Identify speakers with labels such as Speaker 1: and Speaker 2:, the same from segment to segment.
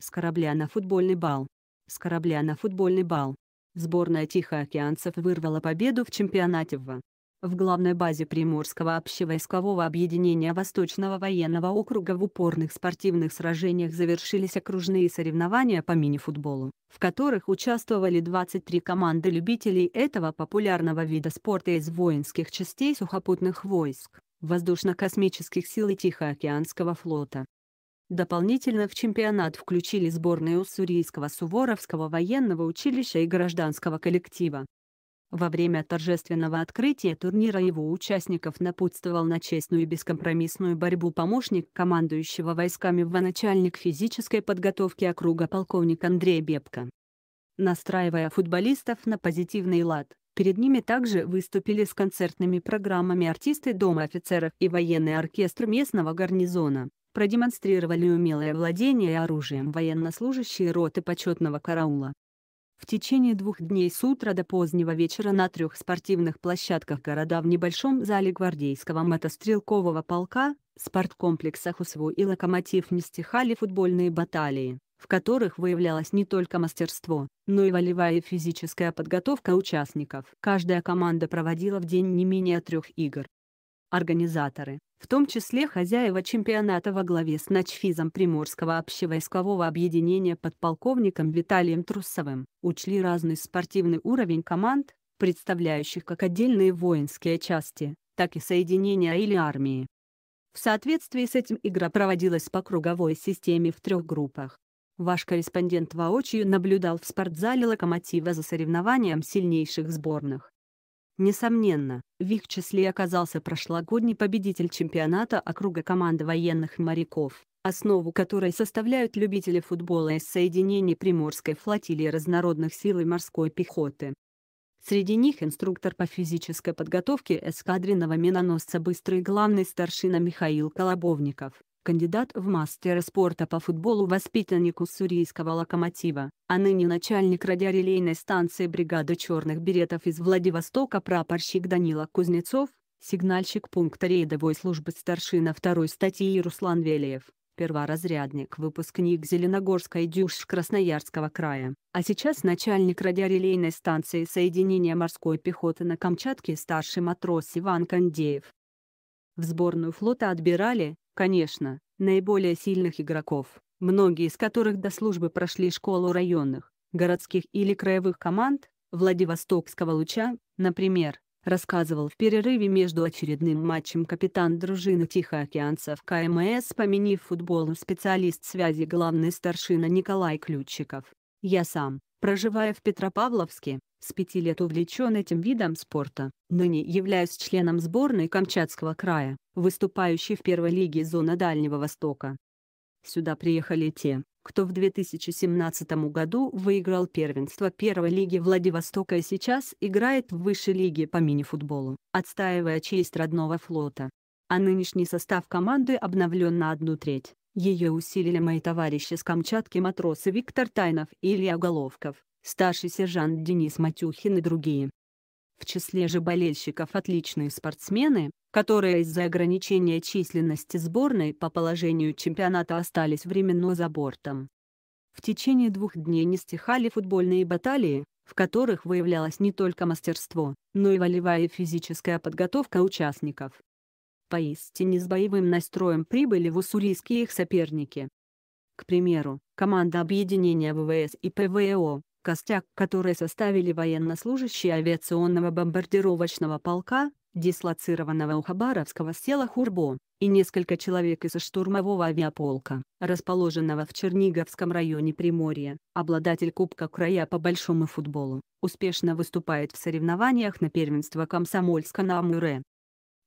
Speaker 1: С корабля на футбольный бал. С корабля на футбольный бал. Сборная Тихоокеанцев вырвала победу в чемпионате в в главной базе Приморского общевойскового объединения Восточного военного округа в упорных спортивных сражениях завершились окружные соревнования по мини-футболу, в которых участвовали 23 команды любителей этого популярного вида спорта из воинских частей сухопутных войск, воздушно-космических сил и Тихоокеанского флота. Дополнительно в чемпионат включили сборные Уссурийского Суворовского военного училища и гражданского коллектива. Во время торжественного открытия турнира его участников напутствовал на честную и бескомпромиссную борьбу помощник командующего войсками военачальник физической подготовки округа полковник Андрей Бебко. Настраивая футболистов на позитивный лад, перед ними также выступили с концертными программами артисты Дома офицеров и военный оркестр местного гарнизона продемонстрировали умелое владение оружием военнослужащие роты почетного караула. В течение двух дней с утра до позднего вечера на трех спортивных площадках города в небольшом зале гвардейского мотострелкового полка, спорткомплексах УСВУ и «Локомотив» не стихали футбольные баталии, в которых выявлялось не только мастерство, но и волевая физическая подготовка участников. Каждая команда проводила в день не менее трех игр. Организаторы, в том числе хозяева чемпионата во главе с начфизом Приморского общевойскового объединения подполковником Виталием Трусовым, учли разный спортивный уровень команд, представляющих как отдельные воинские части, так и соединения или армии. В соответствии с этим игра проводилась по круговой системе в трех группах. Ваш корреспондент воочию наблюдал в спортзале «Локомотива» за соревнованием сильнейших сборных. Несомненно, в их числе оказался прошлогодний победитель чемпионата округа команды военных моряков, основу которой составляют любители футбола из соединений Приморской флотилии разнородных сил и морской пехоты. Среди них инструктор по физической подготовке эскадренного миноносца «Быстрый» главный старшина Михаил Колобовников, кандидат в мастера спорта по футболу воспитаннику уссурийского локомотива, а ныне начальник радиорелейной станции бригады черных беретов из Владивостока прапорщик Данила Кузнецов, сигнальщик пункта рейдовой службы старшина второй статьи Руслан Велиев, перворазрядник выпускник Зеленогорской и Дюш Красноярского края, а сейчас начальник радиорелейной станции соединения морской пехоты на Камчатке старший матрос Иван Кондеев. В сборную флота отбирали, Конечно, наиболее сильных игроков, многие из которых до службы прошли школу районных, городских или краевых команд, Владивостокского луча, например, рассказывал в перерыве между очередным матчем капитан дружины Тихоокеанцев КМС, поменив футболом специалист связи главный старшина Николай Ключиков. Я сам, проживая в Петропавловске, с пяти лет увлечен этим видом спорта, ныне являюсь членом сборной Камчатского края, выступающей в первой лиге зона Дальнего Востока. Сюда приехали те, кто в 2017 году выиграл первенство первой лиги Владивостока и сейчас играет в высшей лиге по мини-футболу, отстаивая честь родного флота. А нынешний состав команды обновлен на одну треть, ее усилили мои товарищи с Камчатки матросы Виктор Тайнов и Илья Головков, старший сержант Денис Матюхин и другие. В числе же болельщиков отличные спортсмены, которые из-за ограничения численности сборной по положению чемпионата остались временно за бортом. В течение двух дней не стихали футбольные баталии, в которых выявлялось не только мастерство, но и волевая и физическая подготовка участников. Поистине с боевым настроем прибыли в уссурийские их соперники. К примеру, команда объединения ВВС и ПВО, костяк которой составили военнослужащие авиационного бомбардировочного полка, дислоцированного у Хабаровского села Хурбо, и несколько человек из штурмового авиаполка, расположенного в Черниговском районе Приморья, обладатель Кубка края по большому футболу, успешно выступает в соревнованиях на первенство Комсомольска на Амуре.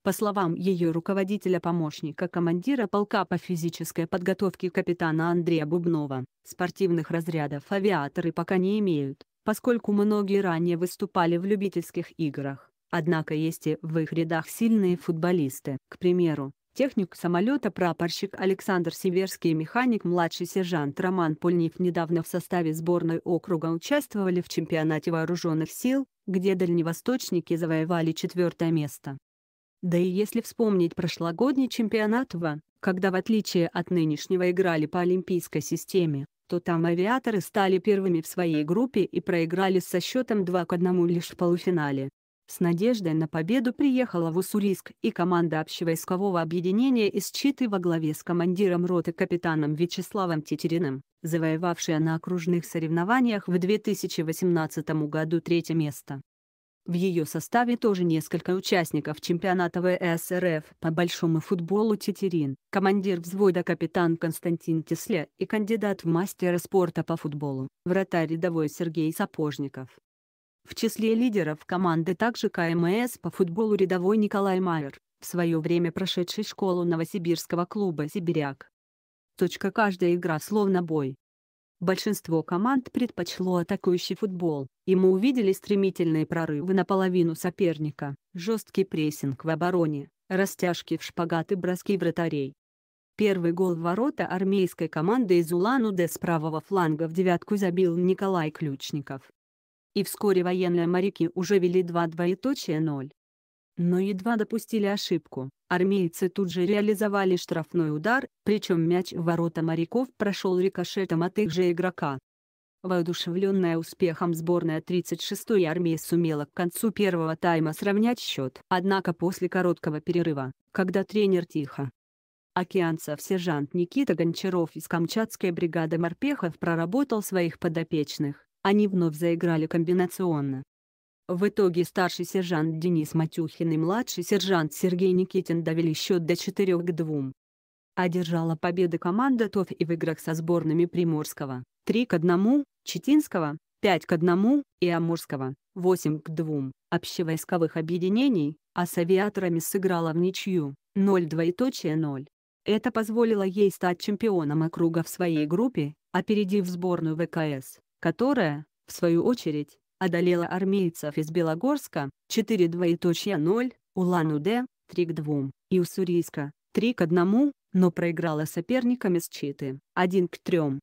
Speaker 1: По словам ее руководителя-помощника командира полка по физической подготовке капитана Андрея Бубнова, спортивных разрядов авиаторы пока не имеют, поскольку многие ранее выступали в любительских играх. Однако есть и в их рядах сильные футболисты. К примеру, техник самолета прапорщик Александр Северский и механик младший сержант Роман Пульнев недавно в составе сборной округа участвовали в чемпионате вооруженных сил, где дальневосточники завоевали четвертое место. Да и если вспомнить прошлогодний чемпионат В, когда в отличие от нынешнего играли по олимпийской системе, то там авиаторы стали первыми в своей группе и проиграли со счетом 2 к 1 лишь в полуфинале. С надеждой на победу приехала в Уссурийск и команда общевойскового объединения из Читы во главе с командиром роты капитаном Вячеславом Тетериным, завоевавшая на окружных соревнованиях в 2018 году третье место. В ее составе тоже несколько участников чемпионата ВСРФ: по большому футболу «Тетерин», командир взвода капитан Константин Тесле и кандидат в мастера спорта по футболу, вратарь рядовой Сергей Сапожников. В числе лидеров команды также КМС по футболу рядовой Николай Майер, в свое время прошедший школу новосибирского клуба «Сибиряк». Точка каждая игра словно бой. Большинство команд предпочло атакующий футбол, и мы увидели стремительные прорывы на половину соперника, жесткий прессинг в обороне, растяжки в шпагат и броски вратарей. Первый гол в ворота армейской команды из Улан-Удэ с правого фланга в девятку забил Николай Ключников. И вскоре военные моряки уже вели 2 двоеточие 0. Но едва допустили ошибку, армейцы тут же реализовали штрафной удар, причем мяч в ворота моряков прошел рикошетом от их же игрока. Воодушевленная успехом сборная 36-й армии сумела к концу первого тайма сравнять счет. Однако после короткого перерыва, когда тренер тихо Океанцев сержант Никита Гончаров из Камчатской бригады морпехов проработал своих подопечных, они вновь заиграли комбинационно. В итоге старший сержант Денис Матюхин и младший сержант Сергей Никитин довели счет до 4 к 2. Одержала победы команда ТОВ и в играх со сборными Приморского 3 к 1, Читинского 5 к 1 и Амурского 8 к 2 общевойсковых объединений, а с авиаторами сыграла в ничью 0 двоеточие 0. Это позволило ей стать чемпионом округа в своей группе, опередив сборную ВКС, которая, в свою очередь, одолела армейцев из Белогорска, 4 2.0, Улан-Удэ, 3 к 2, и Уссурийска, 3 к 1, но проиграла соперникам из Читы, 1 к 3.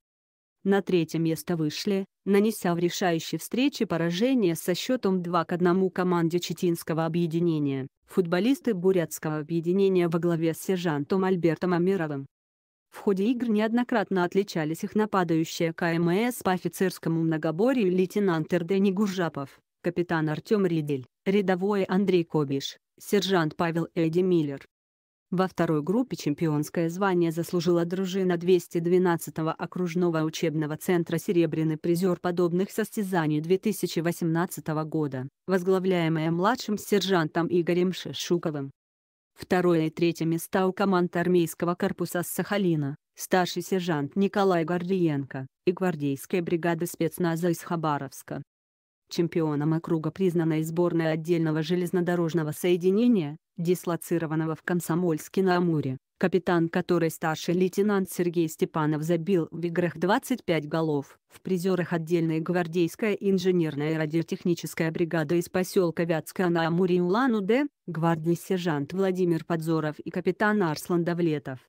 Speaker 1: На третье место вышли, нанеся в решающей встрече поражение со счетом 2 к 1 команде Читинского объединения, футболисты Бурятского объединения во главе с сержантом Альбертом Амировым. В ходе игр неоднократно отличались их нападающие КМС по офицерскому многоборью лейтенант Эрдени Гуржапов, капитан Артем Ридель, рядовой Андрей Кобиш, сержант Павел Эдди Миллер. Во второй группе чемпионское звание заслужила дружина 212-го окружного учебного центра «Серебряный призер» подобных состязаний 2018 года, возглавляемая младшим сержантом Игорем Шишуковым. Второе и третье места у команд армейского корпуса Сахалина, старший сержант Николай Гордиенко, и гвардейская бригада спецназа из Хабаровска. Чемпионом округа признана и сборная отдельного железнодорожного соединения, дислоцированного в Комсомольске на Амуре капитан которой старший лейтенант Сергей Степанов забил в играх 25 голов. В призерах отдельная гвардейская инженерная радиотехническая бригада из поселка Вятская на Амуре Улан-Удэ, гвардии сержант Владимир Подзоров и капитан Арслан Давлетов.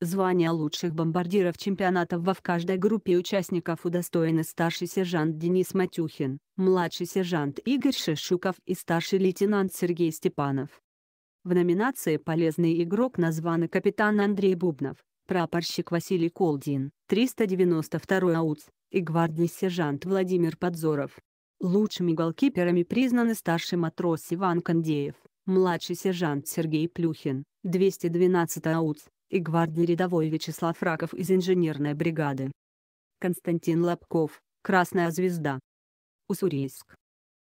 Speaker 1: Звания лучших бомбардиров чемпионатов во в каждой группе участников удостоены старший сержант Денис Матюхин, младший сержант Игорь Шишуков и старший лейтенант Сергей Степанов. В номинации «Полезный игрок» названы капитан Андрей Бубнов, прапорщик Василий Колдин, 392 й аутс, и гвардный сержант Владимир Подзоров. Лучшими голкиперами признаны старший матрос Иван Кондеев, младший сержант Сергей Плюхин, 212 й аутс, и гвардный рядовой Вячеслав Раков из инженерной бригады. Константин Лобков, Красная звезда. Уссурийск.